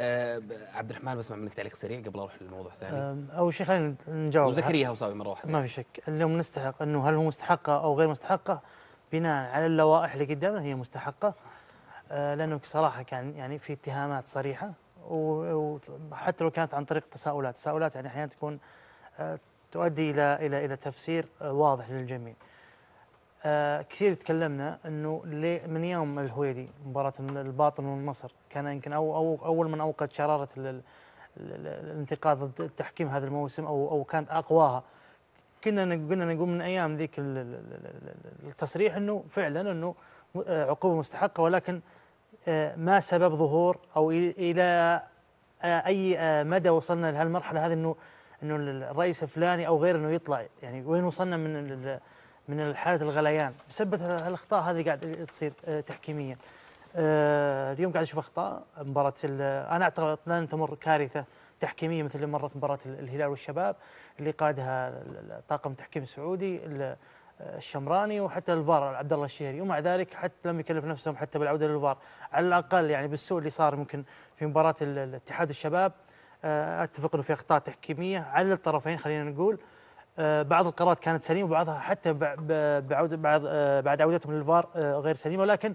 أه عبد الرحمن بسمع منك تعليق سريع قبل اروح للموضوع الثاني اول شيء خلينا نجاوب وزكريا هوساوي مره واحده ما في شك اليوم نستحق انه هل هو مستحقه او غير مستحقه بناء على اللوائح اللي قدامنا هي مستحقه أه لانه صراحه كان يعني في اتهامات صريحه وحتى لو كانت عن طريق تساؤلات تساؤلات يعني احيانا تكون أه تؤدي الى الى الى تفسير أه، واضح للجميع آه كثير تكلمنا انه من يوم الهويدي مباراه الباطن والنصر كان يمكن أو, او اول من اوقد شراره الانتقاد ضد التحكيم هذا الموسم او او كانت اقواها كنا قلنا نقول من ايام ذيك التصريح انه فعلا انه آه، عقوبه مستحقه ولكن آه، ما سبب ظهور او الى آه، اي مدى وصلنا لهالمرحله هذه انه انه الرئيس الفلاني او غيره انه يطلع يعني وين وصلنا من من حاله الغليان بسبب الاخطاء هذه قاعد تصير آه، تحكيميا آه، اليوم قاعد اشوف اخطاء مباراه انا اعتقد لن تمر كارثه تحكيميه مثل اللي مرت مباراه الهلال والشباب اللي قادها طاقم تحكيم سعودي آه، الشمراني وحتى الفار عبد الله الشهري ومع ذلك حتى لم يكلف نفسهم حتى بالعوده للفار على الاقل يعني بالسوء اللي صار ممكن في مباراه الاتحاد والشباب اتفق انه في اخطاء تحكيميه على الطرفين خلينا نقول آه، بعض القرارات كانت سليمه وبعضها حتى بعودة بعد آه، بعد عودتهم للفار آه، غير سليمه ولكن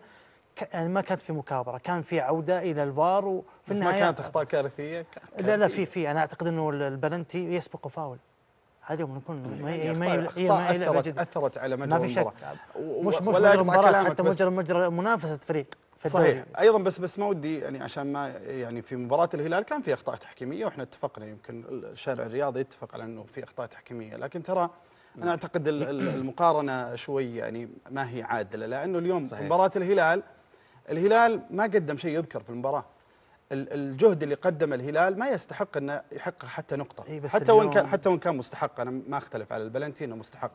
يعني ما كانت في مكابره، كان في عوده الى الفار وفي بس النهايه ما كانت اخطاء كارثيه؟ كان لا لا في في انا اعتقد انه البلنتي يسبقه فاول هذه يوم نكون يعني ما يعني هي ما هي اثرت اثرت على مجرى المباراه مش مش مجرى المباراه حتى مجرى مجرى منافسه فريق في الدوري صحيح يعني. ايضا بس بس ما ودي يعني عشان ما يعني في مباراه الهلال كان في اخطاء تحكيميه واحنا اتفقنا يمكن الشارع الرياضي يتفق على انه في اخطاء تحكيميه لكن ترى انا اعتقد المقارنه شوي يعني ما هي عادله لانه اليوم صحيح. في مباراه الهلال الهلال ما قدم شيء يذكر في المباراه الجهد اللي قدمه الهلال ما يستحق انه يحقق حتى نقطه إيه حتى وان كان حتى وان كان مستحق انا ما اختلف على البلنتي انه مستحق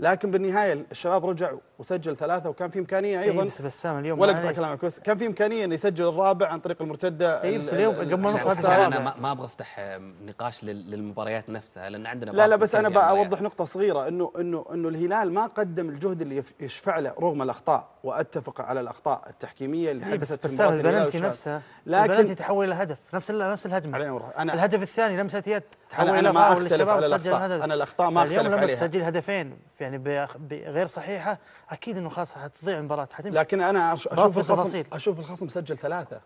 لكن بالنهايه الشباب رجع وسجل ثلاثه وكان في امكانيه إيه، ايضا بس بسام اليوم ولا قطع كلامك بس كان في امكانيه انه يسجل الرابع عن طريق المرتده اي بس اليوم قبل نص انا ما ابغى افتح نقاش للمباريات نفسها لان عندنا لا لا بس انا بوضح يعني. نقطه صغيره انه انه انه الهلال ما قدم الجهد اللي يشفع له رغم الاخطاء واتفق على الاخطاء التحكيميه اللي حدثت إيه، بس بسام البلنتي نفسها لكن البلنتي تحول الى هدف نفس نفس الهجمه أنا الهدف الثاني لمسه يد تحول الى ما اختلف على الاخطاء انا الاخطاء ما اختلف عليها اليوم لما تسجل هدفين في يعني بغير صحيحه اكيد انه خلاص حتضيع المباراه حتمشي لكن انا اشوف الخصم اشوف الخصم سجل ثلاثه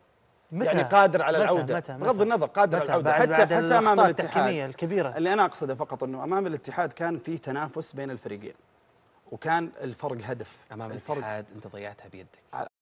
متى يعني قادر على متى العوده متى بغض النظر قادر على العوده حتى بعد حتى امام الاتحاد الكبيره اللي انا اقصده فقط انه امام الاتحاد كان في تنافس بين الفريقين وكان الفرق هدف امام الفرق الاتحاد انت ضيعتها بيدك